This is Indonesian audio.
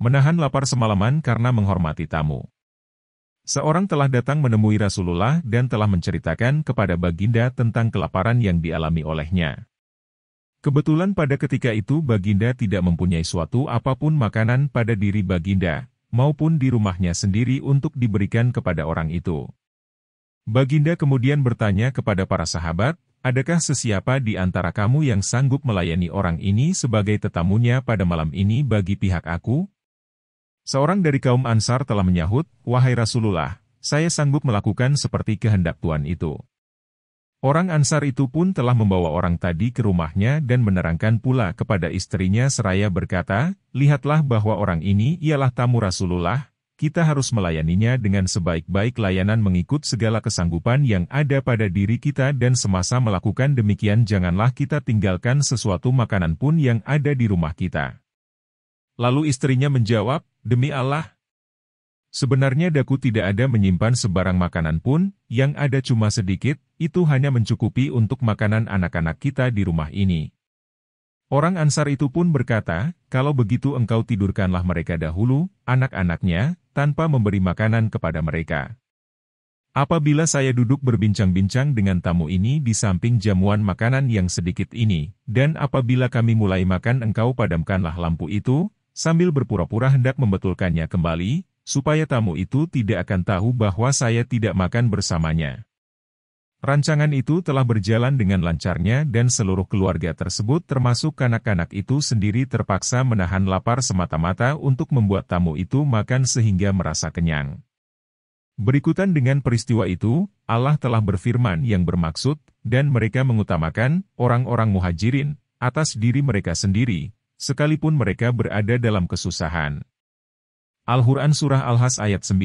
Menahan lapar semalaman karena menghormati tamu. Seorang telah datang menemui Rasulullah dan telah menceritakan kepada Baginda tentang kelaparan yang dialami olehnya. Kebetulan pada ketika itu Baginda tidak mempunyai suatu apapun makanan pada diri Baginda, maupun di rumahnya sendiri untuk diberikan kepada orang itu. Baginda kemudian bertanya kepada para sahabat, Adakah sesiapa di antara kamu yang sanggup melayani orang ini sebagai tetamunya pada malam ini bagi pihak aku? Seorang dari kaum Ansar telah menyahut, Wahai Rasulullah, saya sanggup melakukan seperti kehendak Tuhan itu. Orang Ansar itu pun telah membawa orang tadi ke rumahnya dan menerangkan pula kepada istrinya seraya berkata, Lihatlah bahwa orang ini ialah tamu Rasulullah, kita harus melayaninya dengan sebaik-baik layanan mengikut segala kesanggupan yang ada pada diri kita dan semasa melakukan demikian janganlah kita tinggalkan sesuatu makanan pun yang ada di rumah kita. Lalu istrinya menjawab, Demi Allah, sebenarnya daku tidak ada menyimpan sebarang makanan pun, yang ada cuma sedikit, itu hanya mencukupi untuk makanan anak-anak kita di rumah ini. Orang Ansar itu pun berkata, kalau begitu engkau tidurkanlah mereka dahulu, anak-anaknya, tanpa memberi makanan kepada mereka. Apabila saya duduk berbincang-bincang dengan tamu ini di samping jamuan makanan yang sedikit ini, dan apabila kami mulai makan engkau padamkanlah lampu itu, sambil berpura-pura hendak membetulkannya kembali, supaya tamu itu tidak akan tahu bahwa saya tidak makan bersamanya. Rancangan itu telah berjalan dengan lancarnya dan seluruh keluarga tersebut termasuk kanak-kanak itu sendiri terpaksa menahan lapar semata-mata untuk membuat tamu itu makan sehingga merasa kenyang. Berikutan dengan peristiwa itu, Allah telah berfirman yang bermaksud, dan mereka mengutamakan orang-orang muhajirin atas diri mereka sendiri, sekalipun mereka berada dalam kesusahan. Al-Quran Surah Al-Has ayat 9